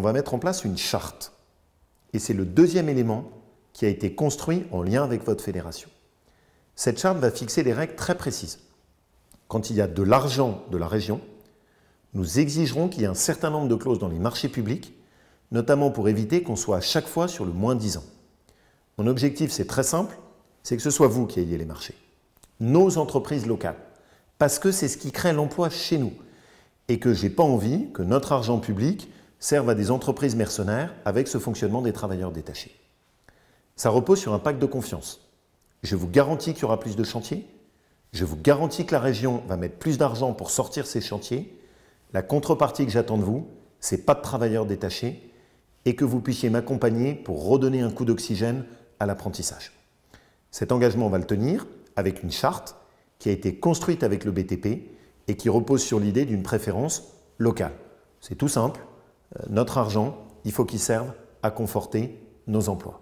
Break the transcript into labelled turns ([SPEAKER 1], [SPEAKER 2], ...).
[SPEAKER 1] on va mettre en place une charte. Et c'est le deuxième élément qui a été construit en lien avec votre fédération. Cette charte va fixer des règles très précises. Quand il y a de l'argent de la région, nous exigerons qu'il y ait un certain nombre de clauses dans les marchés publics, notamment pour éviter qu'on soit à chaque fois sur le moins 10 ans. Mon objectif, c'est très simple, c'est que ce soit vous qui ayez les marchés, nos entreprises locales, parce que c'est ce qui crée l'emploi chez nous, et que je n'ai pas envie que notre argent public servent à des entreprises mercenaires avec ce fonctionnement des travailleurs détachés. Ça repose sur un pacte de confiance. Je vous garantis qu'il y aura plus de chantiers, je vous garantis que la région va mettre plus d'argent pour sortir ces chantiers. La contrepartie que j'attends de vous, c'est pas de travailleurs détachés et que vous puissiez m'accompagner pour redonner un coup d'oxygène à l'apprentissage. Cet engagement, on va le tenir avec une charte qui a été construite avec le BTP et qui repose sur l'idée d'une préférence locale. C'est tout simple, euh, notre argent, il faut qu'il serve à conforter nos emplois.